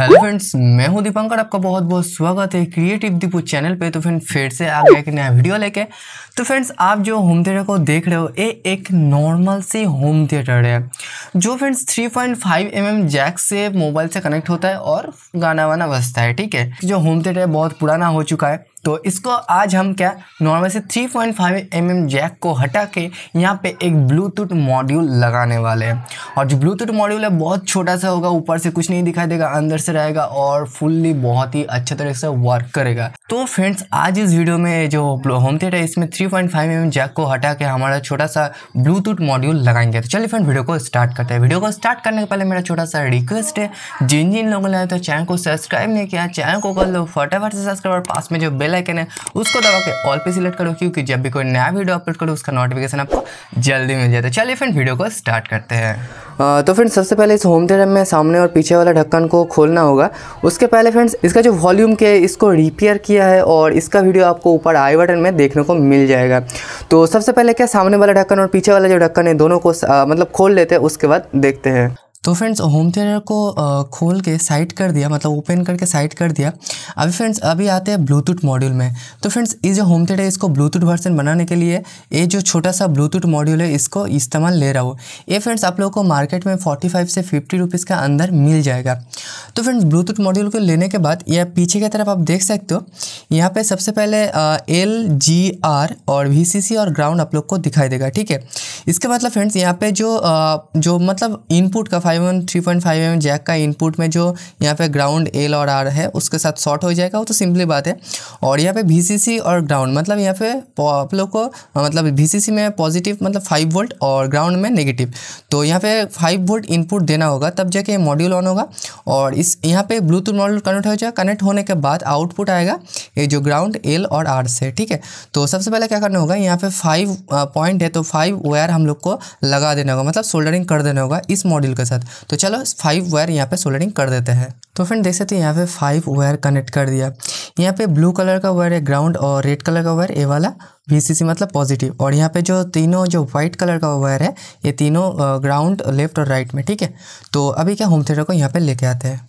hello friends मैं हूं दीपंकर आपका बहुत बहुत स्वागत है क्रिएटिव दीपू चैनल पे तो फ्रेंड फिर से आ गया एक नया वीडियो लेके तो फ्रेंड्स आप जो होम थिएटर को देख रहे हो ये एक नॉर्मल सी होम थिएटर है जो फ्रेंड्स 3.5 पॉइंट mm जैक से मोबाइल से कनेक्ट होता है और गाना वाना बजता है ठीक है जो होम थिएटर है बहुत पुराना हो चुका है तो इसको आज हम क्या नॉर्मल से 3.5 पॉइंट mm जैक को हटा के यहाँ पे एक ब्लूटूथ मॉड्यूल लगाने वाले हैं और जो ब्लूटूथ मॉड्यूल है बहुत छोटा सा होगा ऊपर से कुछ नहीं दिखाई देगा अंदर से रहेगा और फुल्ली बहुत ही अच्छे तरीके से वर्क करेगा तो फ्रेंड्स आज इस वीडियो में जो होम थिएटर है इसमें थ्री पॉइंट mm जैक को हटा के हमारा छोटा सा ब्लूटूथ मॉड्यूल लगाएंगे तो चलिए फ्रेंड वीडियो को स्टार्ट करते हैं वीडियो को स्टार्ट करने के पहले मेरा छोटा सा रिक्वेस्ट है जिन जिन लोगों ने तो चैनल को सब्सक्राइब नहीं किया चैनल को कर लो फटाफट से सब्सक्राइब और पास में जो बेल बेल आइकन है उसको दबा के ऑल पे सिलेक्ट करो क्योंकि जब भी कोई नया वीडियो अपलोड करो उसका नोटिफिकेशन आपको जल्दी मिल जाता है चलिए फ्रेंड वीडियो को स्टार्ट करते हैं तो फ्रेंड्स सबसे पहले इस होम थेटर में सामने और पीछे वाला ढक्कन को खोलना होगा उसके पहले फ्रेंड्स इसका जो वॉल्यूम के इसको रिपेयर किया है और इसका वीडियो आपको ऊपर आई बटन में देखने को मिल जाएगा तो सबसे पहले क्या सामने वाला ढक्कन और पीछे वाला जो ढक्कन है दोनों को मतलब खोल लेते हैं उसके बाद देखते हैं तो फ्रेंड्स होम थिएटर को खोल के साइट कर दिया मतलब ओपन करके साइट कर दिया अभी फ्रेंड्स अभी आते हैं ब्लूटूथ मॉड्यूल में तो फ्रेंड्स ये जो होम थिएटर इसको ब्लूटूथ वर्जन बनाने के लिए ये जो छोटा सा ब्लूटूथ मॉड्यूल है इसको इस्तेमाल ले रहा हो ये फ्रेंड्स आप लोगों को मार्केट में फोर्टी फाइव से फिफ्टी रुपीज़ का अंदर मिल जाएगा तो फ्रेंड्स ब्लूटूथ मॉड्यूल को लेने के बाद यह पीछे की तरफ आप देख सकते हो यहाँ पर सबसे पहले एल जी आर और वी सी सी और ग्राउंड आप लोग को दिखाई देगा ठीक है इसके मतलब फ्रेंड्स यहाँ पे जो जो मतलब इनपुट का five M three point five M jack का इनपुट में जो यहाँ पे ग्राउंड एल और आर है उसके साथ शॉर्ट हो जाएगा वो तो सिंपली बात है और यहाँ पे वी और ग्राउंड मतलब यहाँ पे आप लोग को मतलब वी में पॉजिटिव मतलब फाइव वोल्ट और ग्राउंड में नेगेटिव तो यहाँ पे फाइव वोल्ट इनपुट देना होगा तब जाके मॉड्यूल ऑन होगा और इस यहाँ पे ब्लूटूथ मॉड्यूल कनेक्ट हो जाएगा कनेक्ट होने के बाद आउटपुट आएगा ये जो ग्राउंड एल और आर से ठीक है तो सबसे पहले क्या करना होगा यहाँ पे फाइव पॉइंट है तो फाइव वायर वायर हम लोग को लगा देना होगा मतलब सोल्डरिंग कर देना होगा इस मॉड्यूल के साथ तो चलो फाइव वायर यहाँ पे सोल्डरिंग कर देते हैं तो फ्रेंड देख सकते हैं यहाँ पे फाइव वायर कनेक्ट कर दिया यहाँ पे ब्लू कलर का वायर है ग्राउंड और रेड कलर का वायर ए वाला वीसीसी मतलब पॉजिटिव और यहाँ पे जो तीनों जो व्हाइट कलर का वायर है ये तीनों ग्राउंड लेफ्ट और राइट में ठीक है तो अभी क्या होम थिएटर को यहाँ पे लेके आते हैं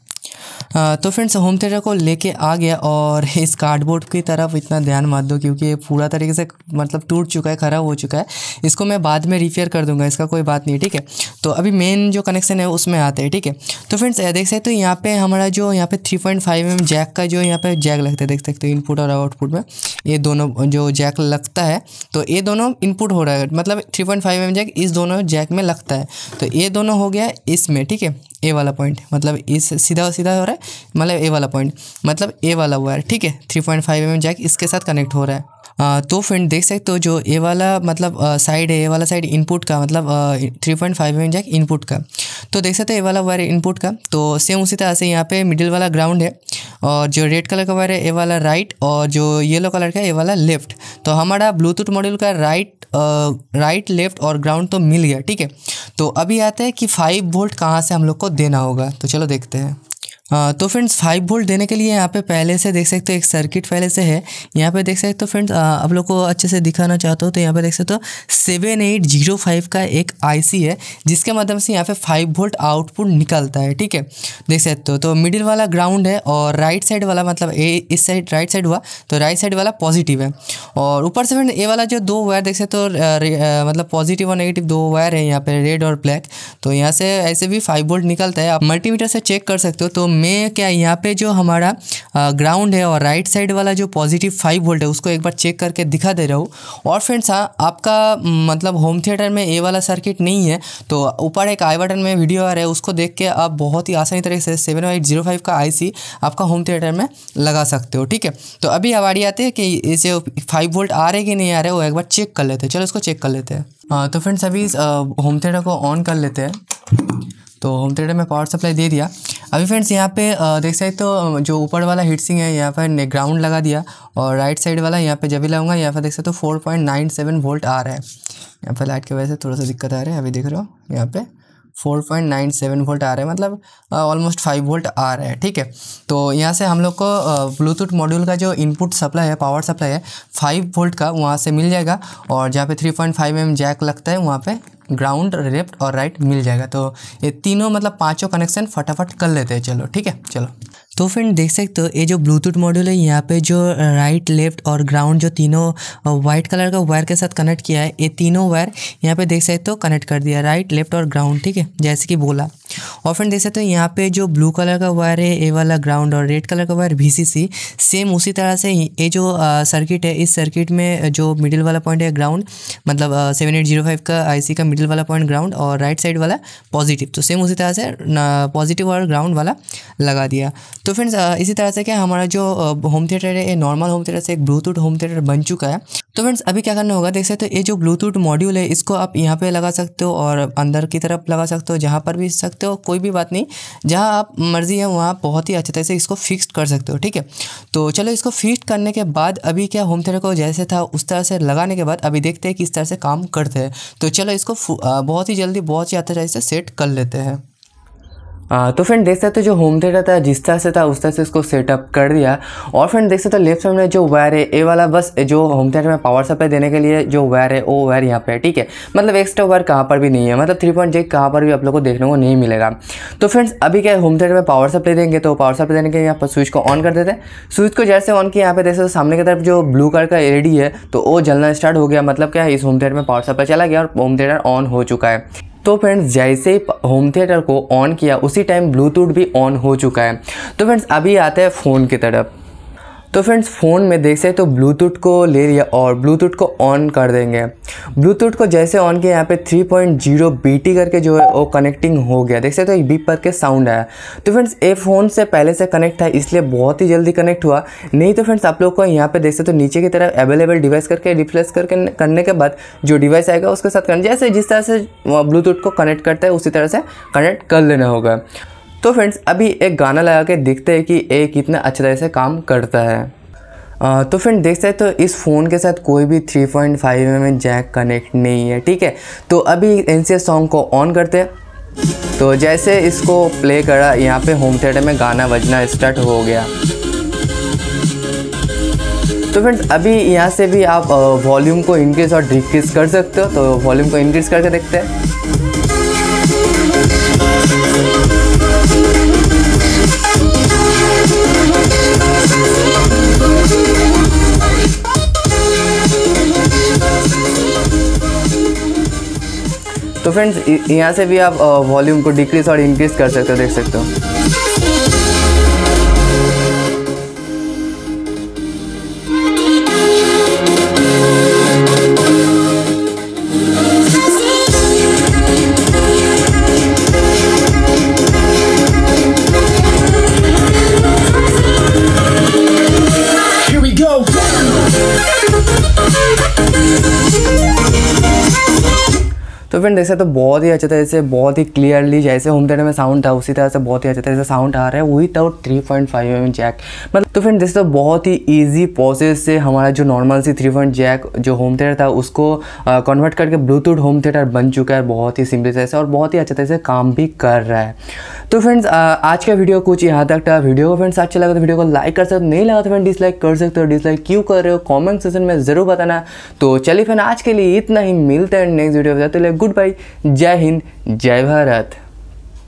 तो फ्रेंड्स होम थिएटर को लेके आ गया और इस कार्डबोर्ड की तरफ इतना ध्यान मत दो क्योंकि ये पूरा तरीके से मतलब टूट चुका है खराब हो चुका है इसको मैं बाद में रिपेयर कर दूंगा इसका कोई बात नहीं ठीक है तो अभी मेन जो कनेक्शन है उसमें आते हैं ठीक है तो फ्रेंड्स देख सकते हो तो यहाँ पे हमारा जो यहाँ पे three point five M jack का जो यहाँ पे जैक लगता है देख सकते हो इनपुट और आउटपुट में ये दोनों जो जैक लगता है तो ये दोनों इनपुट हो रहा है मतलब three point five M jack इस दोनों जैक में लगता है तो ये दोनों हो गया इसमें ठीक है ए वाला पॉइंट मतलब इस सीधा सीधा हो रहा है रहा है मतलब ए वाला पॉइंट मतलब ए वाला वायर ठीक है three point five M jack इसके साथ कनेक्ट हो रहा है आ, तो फ्रेंड देख सकते हो जो ए वाला मतलब साइड है ए वाला साइड इनपुट का मतलब three point five M jack input का तो देख सकते हो ए वाला वायर इनपुट का तो सेम उसी तरह से यहाँ पे मिडिल वाला ग्राउंड है और जो रेड कलर का वायर है ए वाला राइट और जो येलो कलर का ए वाला लेफ्ट तो हमारा ब्लूटूथ मॉड्यूल का राइट राइट लेफ्ट और ग्राउंड तो मिल गया ठीक है तो अभी आता है कि फाइव वोल्ट कहाँ से हम लोग को देना होगा तो चलो देखते हैं आ, हाँ, तो फ्रेंड्स फाइव वोल्ट देने के लिए यहाँ पे पहले से देख सकते हो एक सर्किट पहले से है यहाँ पे देख सकते हो फ्रेंड्स तो आप लोग को अच्छे से दिखाना चाहते हो तो यहाँ पे देख सकते हो सेवन एट जीरो फाइव का एक आईसी है जिसके माध्यम से यहाँ पे फाइव वोल्ट आउटपुट निकलता है ठीक है देख सकते हो तो मिडिल वाला ग्राउंड है और राइट साइड वाला मतलब ए इस साइड राइट साइड हुआ तो राइट साइड वाला पॉजिटिव है और ऊपर से फ्रेंड ए वाला जो दो वायर देख सकते हो मतलब पॉजिटिव और नेगेटिव दो वायर है यहाँ पर रेड और ब्लैक तो यहाँ से ऐसे भी फाइव वोल्ट निकलता है आप मल्टीमीटर से चेक कर सकते हो तो मैं क्या यहाँ पे जो हमारा ग्राउंड है और राइट साइड वाला जो पॉजिटिव फाइव वोल्ट है उसको एक बार चेक करके दिखा दे रहा हूँ और फ्रेंड्स हाँ आपका मतलब होम थिएटर में ए वाला सर्किट नहीं है तो ऊपर एक आई बटन में वीडियो आ रहा है उसको देख के आप बहुत ही आसानी तरीके से सेवन एट जीरो फाइव का आई आपका होम थिएटर में लगा सकते हो ठीक है तो अभी हमारी आते हैं कि इसे फाइव वोल्ट आ रहे कि नहीं आ रहे वो एक बार चेक कर लेते हैं चलो इसको चेक कर लेते हैं तो फ्रेंड्स अभी होम थिएटर को ऑन कर लेते हैं तो होम थिएटर में पावर सप्लाई दे दिया अभी फ्रेंड्स यहाँ पे देख सकते तो जो ऊपर वाला हीट सिंह है यहाँ पर ग्राउंड लगा दिया और राइट साइड वाला यहाँ पे जब भी लगाऊंगा यहाँ पर देख सकते तो four point nine seven volt आ रहा है यहाँ पर लाइट की वजह से थोड़ा सा दिक्कत आ रही है अभी देख रहे हो यहाँ पे four point nine seven volt आ रहा है मतलब ऑलमोस्ट फाइव वोल्ट आ रहा है ठीक है तो यहाँ से हम लोग को ब्लूटूथ मॉड्यूल का जो इनपुट सप्लाई है पावर सप्लाई है फाइव वोल्ट का वहाँ से मिल जाएगा और जहाँ पे three point five M jack लगता है वहाँ पे ग्राउंड लेफ्ट और राइट मिल जाएगा तो ये तीनों मतलब पाँचों कनेक्शन फटाफट कर लेते हैं चलो ठीक है चलो तो फ्रेंड देख सकते हो ये जो ब्लूटूथ मॉड्यूल है यहाँ पे जो राइट लेफ्ट और ग्राउंड जो तीनों व्हाइट कलर का वायर के साथ कनेक्ट किया है ये तीनों वायर यहाँ पे देख सकते हो कनेक्ट कर दिया राइट लेफ्ट और ग्राउंड ठीक है जैसे कि बोला और फ्रेंड देख सकते हो यहाँ पे जो ब्लू कलर का वायर है ए वाला ग्राउंड और रेड कलर का वायर वी सेम उसी तरह से ये जो सर्किट है इस सर्किट में जो मिडिल वाला पॉइंट है ग्राउंड मतलब सेवन एट जीरो फाइव का आई का मिडिल वाला पॉइंट ग्राउंड और राइट साइड वाला पॉजिटिव तो सेम उसी तरह से पॉजिटिव और ग्राउंड वाला लगा दिया तो तो फ्रेंड्स uh, इसी तरह से क्या हमारा जो होम uh, थिएटर है ये नॉर्मल होम थिएटर से एक ब्लूटूथ होम थिएटर बन चुका है तो फ्रेंड्स अभी क्या करना होगा देख सकते हो ये जो ब्लूटूथ मॉड्यूल है इसको आप यहाँ पे लगा सकते हो और अंदर की तरफ लगा सकते हो जहाँ पर भी सकते हो कोई भी बात नहीं जहाँ आप मर्जी है वहाँ बहुत ही अच्छे तरह से इसको फिक्स कर सकते हो ठीक है तो चलो इसको फिक्स करने के बाद अभी क्या होम थिएटर को जैसे था उस तरह से लगाने के बाद अभी देखते हैं किस तरह से काम करते हैं तो चलो इसको uh, बहुत ही जल्दी बहुत ही अच्छे तरह से सेट कर लेते हैं आ, तो फ्रेंड देख सकते हो तो जो होम थिएटर था जिस तरह से था उस तरह से इसको सेटअप कर दिया और फ्रेंड देख सकते लेफ्ट साइड में जो वायर है ए वाला बस जो होम थिएटर में पावर सप्लाई देने के लिए जो वायर है वो वायर यहाँ पे ठीक है मतलब एक्स्ट्रा वायर कहाँ पर भी नहीं है मतलब थ्री पॉइंट जेक कहाँ पर भी आप लोग को देखने को नहीं मिलेगा तो फ्रेंड्स अभी क्या होम थिएटर में पावर सप्लाई देंगे तो पावर सप्लाई देने के लिए यहाँ पर स्विच को ऑन कर देते हैं स्विच को जैसे ऑन किया यहाँ पे देख सकते तो सामने की तरफ जो ब्लू कलर का एल है तो वो जलना स्टार्ट हो गया मतलब क्या इस होम थिएटर में पावर सप्लाई चला गया और होम थिएटर ऑन हो चुका है तो फ्रेंड्स जैसे ही होम थिएटर को ऑन किया उसी टाइम ब्लूटूथ भी ऑन हो चुका है तो फ्रेंड्स अभी आता है फ़ोन की तरफ तो फ्रेंड्स फ़ोन में देख सकते तो ब्लूटूथ को ले लिया और ब्लूटूथ को ऑन कर देंगे ब्लूटूथ को जैसे ऑन किया यहाँ पे 3.0 पॉइंट करके जो है वो कनेक्टिंग हो गया देख सकते हो तो एक बीप करके साउंड आया तो फ्रेंड्स ये फ़ोन से पहले से कनेक्ट था इसलिए बहुत ही जल्दी कनेक्ट हुआ नहीं तो फ्रेंड्स आप लोग को यहाँ पे देख सकते हो तो नीचे की तरफ अवेलेबल डिवाइस करके रिप्लेस करके करने के बाद जो डिवाइस आएगा उसके साथ कनेक्ट जैसे जिस तरह से ब्लूटूथ को कनेक्ट करता है उसी तरह से कनेक्ट कर लेना होगा तो फ्रेंड्स अभी एक गाना लगा के देखते हैं कि ये कितना अच्छे तरह से काम करता है आ, तो फ्रेंड देख सकते तो इस फ़ोन के साथ कोई भी 3.5 पॉइंट mm जैक कनेक्ट नहीं है ठीक है तो अभी एन सॉन्ग को ऑन करते हैं तो जैसे इसको प्ले करा यहाँ पे होम थिएटर में गाना बजना स्टार्ट हो गया तो फ्रेंड अभी यहाँ से भी आप वॉल्यूम को इंक्रीज़ और डिक्रीज़ कर सकते हो तो वॉल्यूम को इंक्रीज़ करके देखते हैं तो फ्रेंड्स यहाँ से भी आप वॉल्यूम uh, को डिक्रीज और इंक्रीज़ कर सकते हो देख सकते हो फ्रेंड देख सकते बहुत ही अच्छा था जैसे बहुत ही क्लियरली जैसे होम थिएटर में साउंड था उसी तरह से बहुत ही अच्छा था जैसे साउंड आ रहा है वही था three point five M jack मतलब तो फ्रेंड देख सकते बहुत ही ईजी प्रोसेस से हमारा जो नॉर्मल सी थ्री पॉइंट जैक जो होम थिएटर था उसको कन्वर्ट करके ब्लूटूथ होम थिएटर बन चुका है बहुत ही सिंपल तरह से और बहुत ही अच्छा तरह से काम भी कर रहा है तो फ्रेंड्स आज का वीडियो कुछ यहाँ तक था वीडियो को फ्रेंड्स अच्छा लगा तो वीडियो को लाइक कर सकते नहीं लगा तो फ्रेंड डिसलाइक कर सकते हो डिसलाइक क्यों कर रहे हो कॉमेंट सेक्शन में ज़रूर बताना तो चलिए फ्रेंड आज के लिए इतना ही मिलता है नेक्स्ट वीडियो में गुड गुड बाय जय हिंद जय भारत